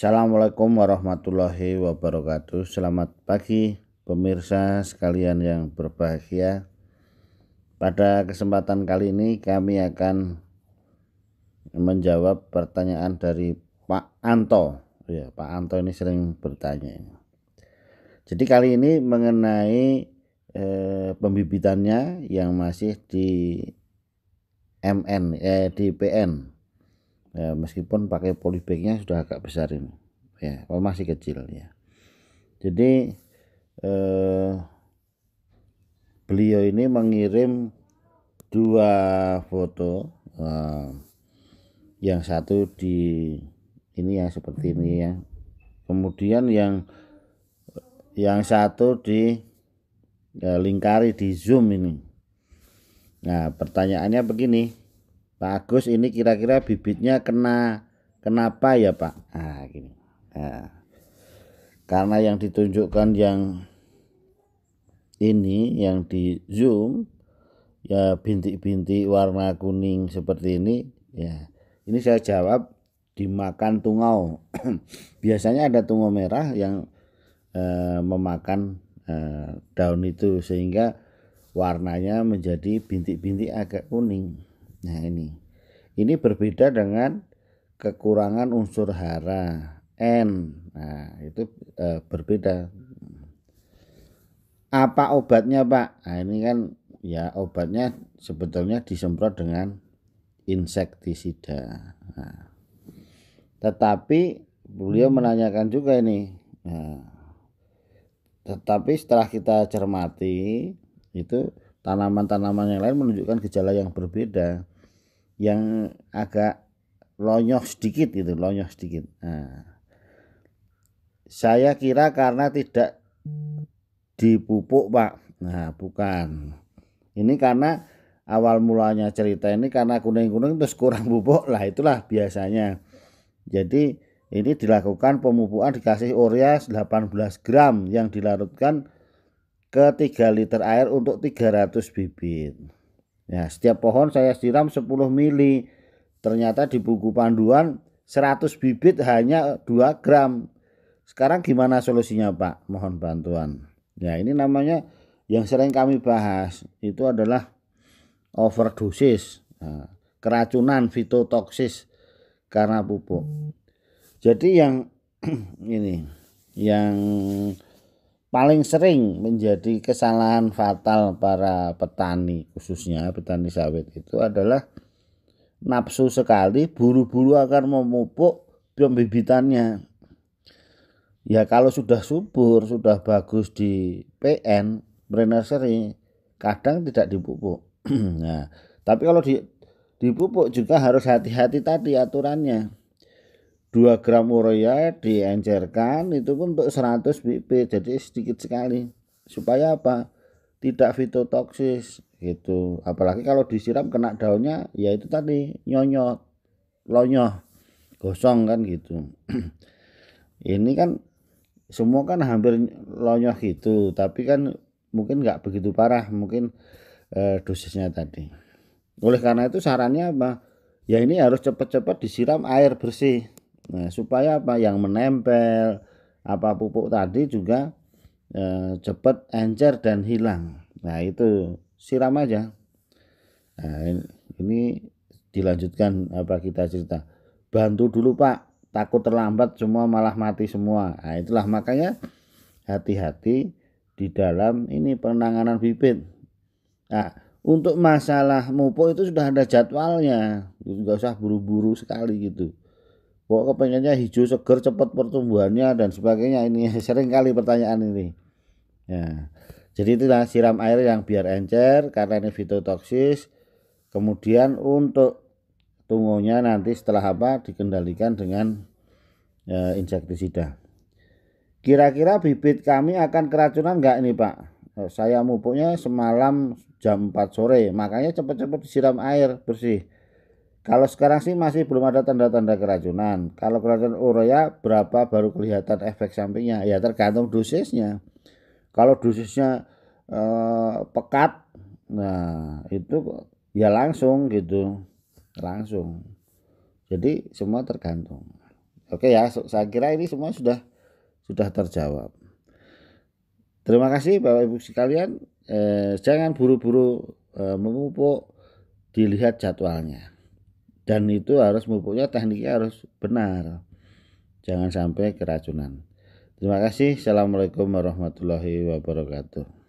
Assalamualaikum warahmatullahi wabarakatuh. Selamat pagi pemirsa sekalian yang berbahagia. Pada kesempatan kali ini kami akan menjawab pertanyaan dari Pak Anto. Ya, Pak Anto ini sering bertanya. Jadi kali ini mengenai eh, pembibitannya yang masih di MN eh di PN ya, meskipun pakai polybagnya sudah agak besar ini ya kalau masih kecil ya jadi eh, beliau ini mengirim dua foto eh, yang satu di ini ya seperti ini ya kemudian yang yang satu di ya, lingkari di zoom ini nah pertanyaannya begini Pak Agus ini kira-kira bibitnya kena kenapa ya Pak? Ah gini. Nah. Karena yang ditunjukkan yang ini yang di zoom ya bintik-bintik warna kuning seperti ini ya ini saya jawab dimakan tungau biasanya ada tungau merah yang eh, memakan eh, daun itu sehingga warnanya menjadi bintik-bintik agak kuning Nah ini, ini berbeda dengan kekurangan unsur hara n. Nah itu e, berbeda. Apa obatnya pak? Nah ini kan ya obatnya sebetulnya disemprot dengan insektisida. Nah, tetapi beliau hmm. menanyakan juga ini. Nah, tetapi setelah kita cermati itu tanaman-tanaman yang lain menunjukkan gejala yang berbeda yang agak lonyoh sedikit gitu lonyoh sedikit nah, saya kira karena tidak dipupuk pak nah bukan ini karena awal mulanya cerita ini karena kuning-kuning terus kurang pupuk lah itulah biasanya jadi ini dilakukan pemupukan dikasih urea 18 gram yang dilarutkan ke 3 liter air untuk 300 bibit. Ya, setiap pohon saya siram 10 mili. Ternyata di buku panduan 100 bibit hanya 2 gram. Sekarang gimana solusinya Pak? Mohon bantuan. Ya ini namanya yang sering kami bahas itu adalah overdosis, nah, keracunan fitotoksis karena pupuk. Jadi yang ini yang paling sering menjadi kesalahan fatal para petani khususnya petani sawit itu adalah nafsu sekali buru-buru akan memupuk pembibitannya ya kalau sudah subur sudah bagus di PN brennerseri kadang tidak dipupuk nah tapi kalau di dipupuk juga harus hati-hati tadi aturannya 2 gram urea diencerkan itu pun untuk 100 bp jadi sedikit sekali supaya apa tidak fitotoksis gitu apalagi kalau disiram kena daunnya ya itu tadi nyonyot lonyoh gosong kan gitu ini kan semua kan hampir lonyoh gitu tapi kan mungkin nggak begitu parah mungkin eh, dosisnya tadi oleh karena itu sarannya apa ya ini harus cepat-cepat disiram air bersih Nah, supaya apa yang menempel apa pupuk tadi juga eh, cepat encer dan hilang. Nah, itu siram aja. Nah, ini dilanjutkan apa kita cerita. Bantu dulu, Pak. Takut terlambat semua malah mati semua. Nah, itulah makanya hati-hati di dalam ini penanganan bibit. Nah, untuk masalah mupuk itu sudah ada jadwalnya, nggak usah buru-buru sekali gitu kok kepengennya hijau seger cepat pertumbuhannya dan sebagainya ini sering kali pertanyaan ini ya jadi itulah siram air yang biar encer karena ini fitotoksis kemudian untuk tunggunya nanti setelah apa dikendalikan dengan ya, insektisida kira-kira bibit kami akan keracunan enggak ini pak e, saya mupuknya semalam jam 4 sore makanya cepat-cepat disiram air bersih kalau sekarang sih masih belum ada tanda-tanda keracunan. Kalau keracunan urea berapa baru kelihatan efek sampingnya? Ya tergantung dosisnya. Kalau dosisnya eh, pekat, nah itu ya langsung gitu, langsung. Jadi semua tergantung. Oke ya, saya kira ini semua sudah sudah terjawab. Terima kasih Bapak Ibu sekalian. Eh, jangan buru-buru eh, memupuk, dilihat jadwalnya dan itu harus mempunyai tekniknya harus benar jangan sampai keracunan terima kasih assalamualaikum warahmatullahi wabarakatuh